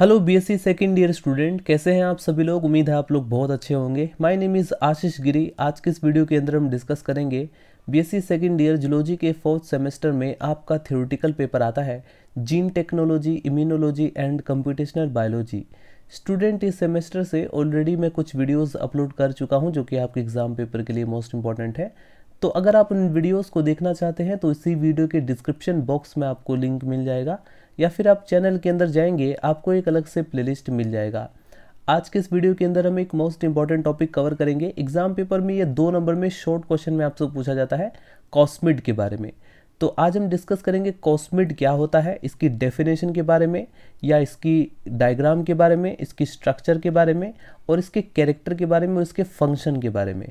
Hello BSc second year student कैसे हैं आप सभी लोग उम्मीद है आप लोग बहुत अच्छे होंगे my name is Ashish Giri आज के इस वीडियो के अंदर हम डिस्कस करेंगे बीएससी सेकंड ईयर जुलॉजी के फोर्थ सेमेस्टर में आपका थ्योरेटिकल पेपर आता है gene technology immunology and computational biology student इस सेमेस्टर से ऑलरेडी मैं कुछ वीडियोज़ अपलोड कर चुका हूँ जो कि आपके एग्ज़ाम पेपर के लिए मोस्ट इंपॉर्टेंट है तो अगर आप उन वीडियोज़ को देखना चाहते हैं तो इसी वीडियो के डिस्क्रिप्शन बॉक्स में आपको लिंक मिल जाएगा या फिर आप चैनल के अंदर जाएंगे आपको एक अलग से प्लेलिस्ट मिल जाएगा आज के इस वीडियो के अंदर हम एक मोस्ट इंपॉर्टेंट टॉपिक कवर करेंगे एग्जाम पेपर में ये दो नंबर में शॉर्ट क्वेश्चन में आपसे पूछा जाता है कॉस्मिड के बारे में तो आज हम डिस्कस करेंगे कॉस्मिड क्या होता है इसकी डेफिनेशन के बारे में या इसकी डायग्राम के बारे में इसकी स्ट्रक्चर के बारे में और इसके कैरेक्टर के बारे में और इसके फंक्शन के बारे में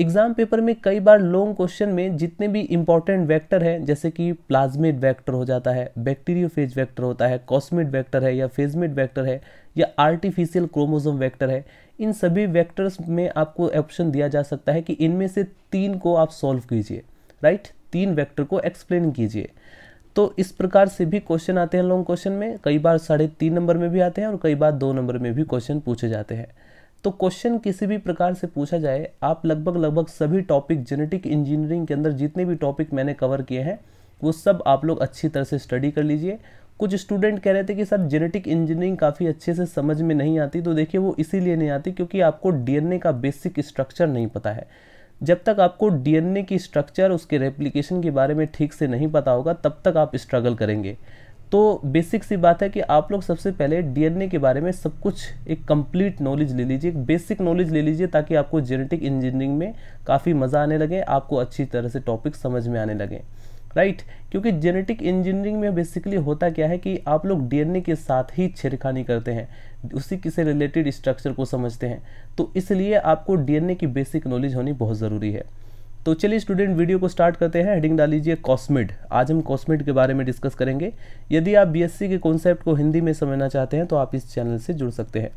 एग्जाम पेपर में कई बार लॉन्ग क्वेश्चन में जितने भी इंपॉर्टेंट वेक्टर हैं जैसे कि प्लाज्मिड वेक्टर हो जाता है बैक्टीरियोफेज वेक्टर होता है कॉस्मिड वेक्टर है या फेजमिड वेक्टर है या आर्टिफिशियल क्रोमोजोम वेक्टर है इन सभी वेक्टर्स में आपको ऑप्शन दिया जा सकता है कि इनमें से तीन को आप सॉल्व कीजिए राइट तीन वेक्टर को एक्सप्लेन कीजिए तो इस प्रकार से भी क्वेश्चन आते हैं लॉन्ग क्वेश्चन में कई बार साढ़े तीन नंबर में भी आते हैं और कई बार दो नंबर में भी क्वेश्चन पूछे जाते हैं तो क्वेश्चन किसी भी प्रकार से पूछा जाए आप लगभग लगभग सभी टॉपिक जेनेटिक इंजीनियरिंग के अंदर जितने भी टॉपिक मैंने कवर किए हैं वो सब आप लोग अच्छी तरह से स्टडी कर लीजिए कुछ स्टूडेंट कह रहे थे कि सर जेनेटिक इंजीनियरिंग काफ़ी अच्छे से समझ में नहीं आती तो देखिए वो इसीलिए नहीं आती क्योंकि आपको डीएनए का बेसिक स्ट्रक्चर नहीं पता है जब तक आपको डीएनए की स्ट्रक्चर उसके रेप्लिकेशन के बारे में ठीक से नहीं पता होगा तब तक आप स्ट्रगल करेंगे तो बेसिक सी बात है कि आप लोग सबसे पहले डीएनए के बारे में सब कुछ एक कंप्लीट नॉलेज ले लीजिए एक बेसिक नॉलेज ले लीजिए ताकि आपको जेनेटिक इंजीनियरिंग में काफ़ी मज़ा आने लगे आपको अच्छी तरह से टॉपिक समझ में आने लगे राइट क्योंकि जेनेटिक इंजीनियरिंग में बेसिकली होता क्या है कि आप लोग डीएनए के साथ ही छेड़खानी करते हैं उसी किसे रिलेटेड स्ट्रक्चर को समझते हैं तो इसलिए आपको डीएनए की बेसिक नॉलेज होनी बहुत ज़रूरी है तो चलिए स्टूडेंट वीडियो को स्टार्ट करते हैं हेडिंग डाल लीजिए कॉस्मिड आज हम कॉस्मिड के बारे में डिस्कस करेंगे यदि आप बीएससी के कॉन्सेप्ट को हिंदी में समझना चाहते हैं तो आप इस चैनल से जुड़ सकते हैं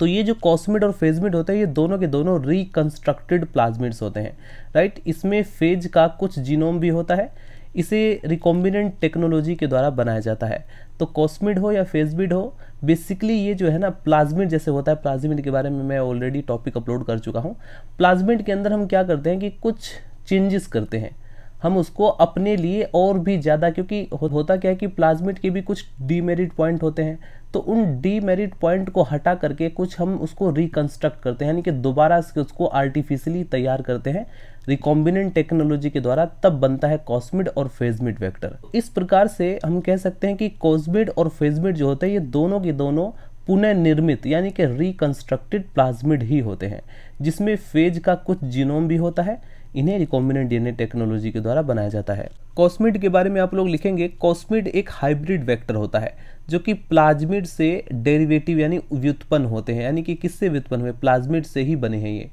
तो ये जो कॉस्मिड और फेजमिड होते हैं ये दोनों के दोनों रिकन्स्ट्रक्टेड प्लाज्मिड्स होते हैं राइट इसमें फेज का कुछ जीनोम भी होता है इसे रिकॉम्बिनेंट टेक्नोलॉजी के द्वारा बनाया जाता है तो कॉस्मिड हो या फेसबिड हो बेसिकली ये जो है ना प्लाज्मिड जैसे होता है प्लाज्मिड के बारे में मैं ऑलरेडी टॉपिक अपलोड कर चुका हूँ प्लाज्मिड के अंदर हम क्या करते हैं कि कुछ चेंजेस करते हैं हम उसको अपने लिए और भी ज़्यादा क्योंकि होता क्या है कि प्लाज्मिट के भी कुछ डीमेरिट पॉइंट होते हैं तो उन डीमेरिट पॉइंट को हटा करके कुछ हम उसको रिकन्स्ट्रक्ट करते हैं यानी कि दोबारा उसको आर्टिफिशियली तैयार करते हैं रिकॉम्बिनेंट टेक्नोलॉजी के द्वारा तब बनता है कॉस्मिड और फेजमिड वेक्टर इस प्रकार से हम कह सकते हैं कि कॉस्मिड और फेजमिड जो होते हैं ये दोनों के दोनों पुनः निर्मित यानी कि रिकन्स्ट्रक्टेड प्लाज्मिड ही होते हैं जिसमें फेज का कुछ जीनोम भी होता है इन्हें रिकॉम्बिनेंट डीएनए टेक्नोलॉजी के द्वारा बनाया जाता है कॉस्मिड के बारे में आप लोग लिखेंगे कॉस्मिड एक हाइब्रिड वेक्टर होता है जो कि प्लाज्मिड से डेरिवेटिव यानी व्युत्पन्न होते हैं यानी कि किससे व्युत्पन्न हुए प्लाज्मिड से ही बने हैं ये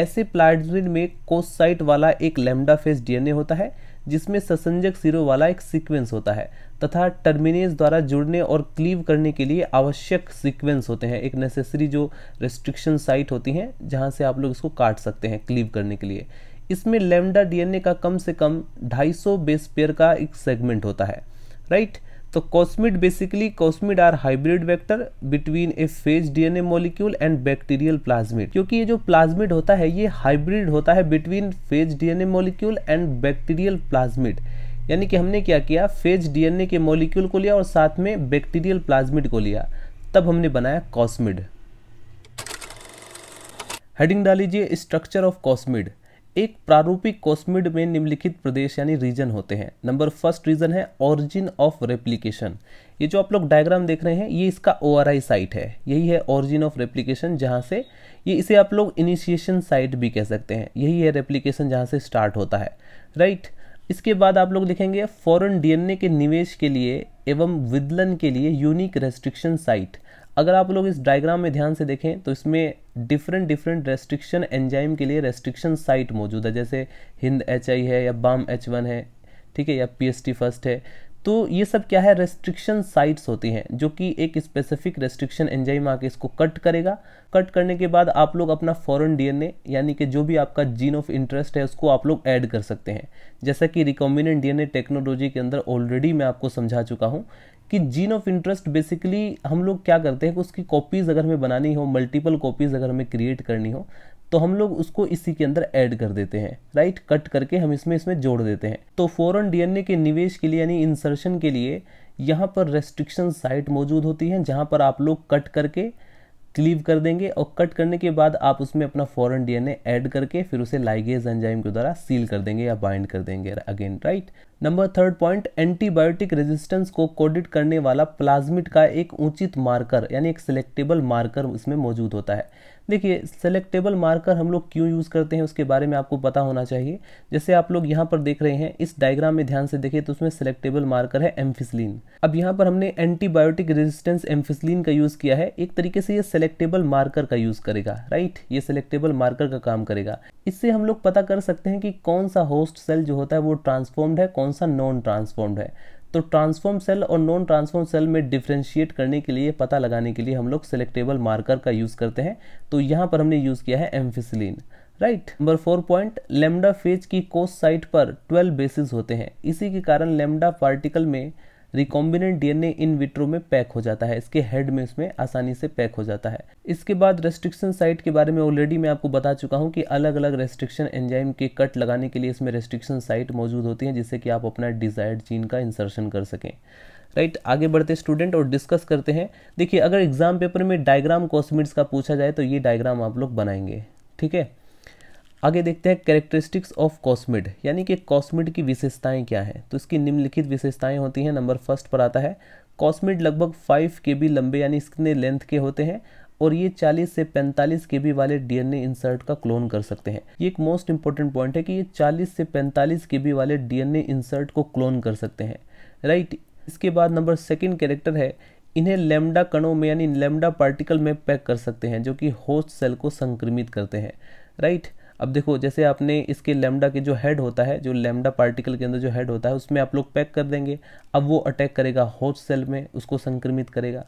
ऐसे प्लाज्मिड में कोसाइट वाला एक लेमडा फेस डीएनए होता है जिसमें ससंजक सिरों वाला एक सीक्वेंस होता है तथा टर्मिनेस द्वारा जुड़ने और क्लीव करने के लिए आवश्यक सीक्वेंस होते हैं एक नेसेसरी जो रेस्ट्रिक्शन साइट होती हैं जहां से आप लोग इसको काट सकते हैं क्लीव करने के लिए इसमें लेमडा डीएनए का कम से कम 250 बेस पेयर का एक सेगमेंट होता है राइट तो cosmid basically cosmid are hybrid vector between a phage DNA molecule and bacterial plasmid क्योंकि ये जो प्लाज्मिड होता है ये हाइब्रिड होता है between phage DNA molecule and bacterial plasmid यानी कि हमने क्या किया फेज डीएनए के मॉलिक्यूल को लिया और साथ में बैक्टीरियल प्लाज्मिड को लिया तब हमने बनाया कॉस्मिड हेडिंग डाल लीजिए स्ट्रक्चर ऑफ कॉस्मिड एक प्रारूपिक कोस्मिड में निम्नलिखित प्रदेश यानी रीजन होते हैं नंबर फर्स्ट रीजन है ऑरिजिन ऑफ रेप्लीकेशन ये जो आप लोग डायग्राम देख रहे हैं ये इसका ओ साइट है यही है ऑरिजिन ऑफ रेप्लीकेशन जहाँ से ये इसे आप लोग इनिशिएशन साइट भी कह सकते हैं यही है रेप्लीकेशन जहाँ से स्टार्ट होता है राइट right? इसके बाद आप लोग देखेंगे फॉरेन डीएनए के निवेश के लिए एवं विदलन के लिए यूनिक रेस्ट्रिक्शन साइट अगर आप लोग इस डायग्राम में ध्यान से देखें तो इसमें डिफरेंट डिफरेंट रेस्ट्रिक्शन एंजाइम के लिए रेस्ट्रिक्शन साइट मौजूद है जैसे हिंद एच आई है या बाम एच वन है ठीक है या पी एस टी फर्स्ट है तो ये सब क्या है रेस्ट्रिक्शन साइट्स होती हैं जो कि एक स्पेसिफिक रेस्ट्रिक्शन एंजाइम आके इसको कट करेगा कट करने के बाद आप लोग अपना फॉरेन डीएनए यानी कि जो भी आपका जीन ऑफ इंटरेस्ट है उसको आप लोग ऐड कर सकते हैं जैसा कि रिकॉम्बिनेंट डीएनए टेक्नोलॉजी के अंदर ऑलरेडी मैं आपको समझा चुका हूँ कि जीन ऑफ इंटरेस्ट बेसिकली हम लोग क्या करते हैं कि उसकी कॉपीज़ अगर हमें बनानी हो मल्टीपल कॉपीज़ अगर हमें क्रिएट करनी हो तो हम लोग उसको इसी के अंदर ऐड कर देते हैं राइट कट करके हम इसमें इसमें जोड़ देते हैं तो फ़ौरन डीएनए के निवेश के लिए यानी इंसर्शन के लिए यहाँ पर रेस्ट्रिक्शन साइट मौजूद होती हैं जहाँ पर आप लोग कट करके क्लीव कर देंगे और कट करने के बाद आप उसमें अपना फॉरन डीएनए ऐड करके फिर उसे लाइगेज एंजाइम के द्वारा सील कर देंगे या बाइंड कर देंगे again right number third point antibiotic resistance को कोडिट करने वाला प्लाज्मिड का एक उचित मार्कर यानी एक सिलेक्टेबल मार्कर उसमें मौजूद होता है देखिए सेलेक्टेबल मार्कर हम लोग क्यों यूज़ करते हैं उसके बारे में आपको पता होना चाहिए जैसे आप लोग यहाँ पर देख रहे हैं इस डायग्राम में ध्यान से देखिए तो उसमें सेलेक्टेबल मार्कर है एम्फिसलिन अब यहाँ पर हमने एंटीबायोटिक रेजिस्टेंस एम्फिसलिन का यूज़ किया है एक तरीके से ये सेलेक्टेबल मार्कर का यूज़ करेगा राइट ये सेलेक्टेबल मार्कर का काम करेगा इससे हम लोग पता कर सकते हैं कि कौन सा होस्ट सेल जो होता है वो ट्रांसफॉर्म्ड है कौन सा नॉन ट्रांसफॉर्म्ड है तो ट्रांसफॉर्म सेल और नॉन ट्रांसफॉर्म सेल में डिफ्रेंशिएट करने के लिए पता लगाने के लिए हम लोग सेलेक्टेबल मार्कर का यूज़ करते हैं तो यहाँ पर हमने यूज़ किया है ampicillin right number four point lambda phage की कोस साइट पर ट्वेल्व बेसिस होते हैं इसी के कारण लेमडा पार्टिकल में रिकॉम्बिनेंट डीएनए इन विट्रो में पैक हो जाता है इसके हेड में इसमें आसानी से पैक हो जाता है इसके बाद रेस्ट्रिक्शन साइट के बारे में ऑलरेडी मैं आपको बता चुका हूँ कि अलग अलग रेस्ट्रिक्शन एंजाइम के कट लगाने के लिए इसमें रेस्ट्रिक्शन साइट मौजूद होती हैं जिससे कि आप अपना डिजायर्ड जीन का इंसर्शन कर सकें राइट right, आगे बढ़ते स्टूडेंट और डिस्कस करते हैं देखिए अगर एग्जाम पेपर में डायग्राम कॉस्मिट्स का पूछा जाए तो ये डायग्राम आप लोग बनाएंगे ठीक है आगे देखते हैं कैरेक्टरिस्टिक्स ऑफ कॉस्मिड यानी कि कॉस्मिड की विशेषताएं क्या है तो इसकी निम्नलिखित विशेषताएं होती हैं नंबर फर्स्ट पर आता है कॉस्मिड लगभग फाइव के बी लंबे यानी इसने लेंथ के होते हैं और ये 40 से 45 के बी वाले डीएनए इंसर्ट का क्लोन कर सकते हैं ये एक मोस्ट इंपॉर्टेंट पॉइंट है कि ये 40 से 45 के बी वाले डीएनए इंसर्ट को क्लोन कर सकते हैं राइट इसके बाद नंबर सेकेंड कैरेक्टर है इन्हें लेमडा कणों में यानी लेमडा पार्टिकल में पैक कर सकते हैं जो कि होस्ट सेल को संक्रमित करते हैं राइट अब देखो जैसे आपने इसके लेमडा के जो हेड होता है जो लेमडा पार्टिकल के अंदर जो हेड होता है उसमें आप लोग पैक कर देंगे अब वो अटैक करेगा होस्ट सेल में उसको संक्रमित करेगा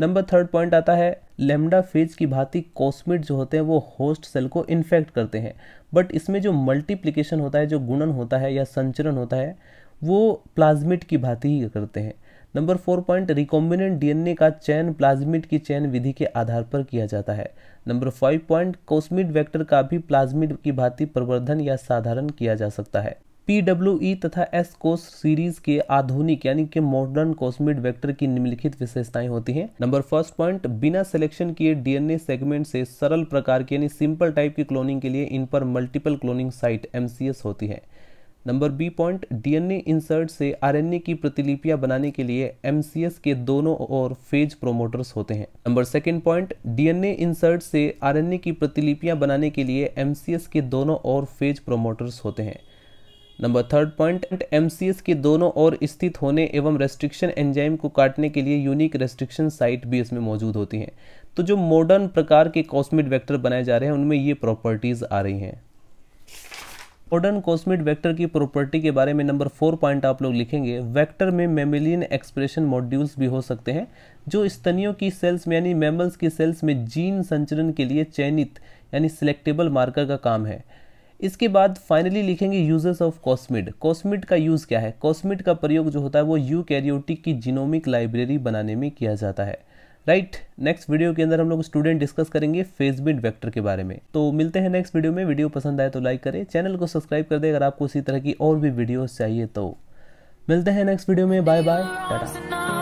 नंबर थर्ड पॉइंट आता है लेमडा फेज की भांति कॉस्मिट जो होते हैं वो होस्ट सेल को इन्फेक्ट करते हैं बट इसमें जो मल्टीप्लीकेशन होता है जो गुणन होता है या संचरण होता है वो प्लाज्मिट की भांति ही करते हैं number four point recombinant DNA का चयन प्लाज्मिड की चयन विधि के आधार पर किया जाता है number five point cosmid vector का भी प्लाज्मिड की भांति प्रवर्धन या साधारण किया जा सकता है पीडब्ल्यू e तथा एस कोस सीरीज के आधुनिक यानी कि मॉडर्न कॉस्मिड वेक्टर की निम्नलिखित विशेषताएं होती हैं नंबर फर्स्ट पॉइंट बिना सिलेक्शन किए डीएनए सेगमेंट से सरल प्रकार की यानी सिंपल टाइप की क्लोनिंग के लिए इन पर मल्टीपल क्लोनिंग साइट एमसीएस होती है number B point DNA insert से आरएनए की प्रतिलिपियां बनाने के लिए एमसीएस के दोनों और फेज प्रोमोटर्स होते हैं number second point DNA insert से आरएनए की प्रतिलिपियां बनाने के लिए एमसीएस के दोनों और फेज प्रोमोटर्स होते हैं नंबर थर्ड पॉइंट एमसीएस के दोनों ओर स्थित होने एवं रेस्ट्रिक्शन एंजाइम को काटने के लिए यूनिक रेस्ट्रिक्शन साइट भी इसमें मौजूद होती हैं तो जो मॉडर्न प्रकार के कॉस्मिड वेक्टर बनाए जा रहे हैं उनमें ये प्रॉपर्टीज़ आ रही हैं मॉडर्न कॉस्मिट वेक्टर की प्रॉपर्टी के बारे में नंबर फोर पॉइंट आप लोग लिखेंगे वेक्टर में मेमिलियन एक्सप्रेशन मॉड्यूल्स भी हो सकते हैं जो स्तनियों की सेल्स में यानी मेमल्स की सेल्स में जीन संचरण के लिए चयनित यानी सिलेक्टेबल मार्कर का काम है इसके बाद फाइनली लिखेंगे यूजेस ऑफ कॉस्मिड कॉस्मिड का यूज़ क्या है कॉस्मिड का प्रयोग जो होता है वो यू की जीनोमिक लाइब्रेरी बनाने में किया जाता है राइट नेक्स्ट वीडियो के अंदर हम लोग स्टूडेंट डिस्कस करेंगे फेसबिट वेक्टर के बारे में तो मिलते हैं नेक्स्ट वीडियो में वीडियो पसंद आए तो लाइक करें चैनल को सब्सक्राइब कर दें अगर आपको इसी तरह की और भी वीडियोस चाहिए तो मिलते हैं नेक्स्ट वीडियो में बाय बाय टाटा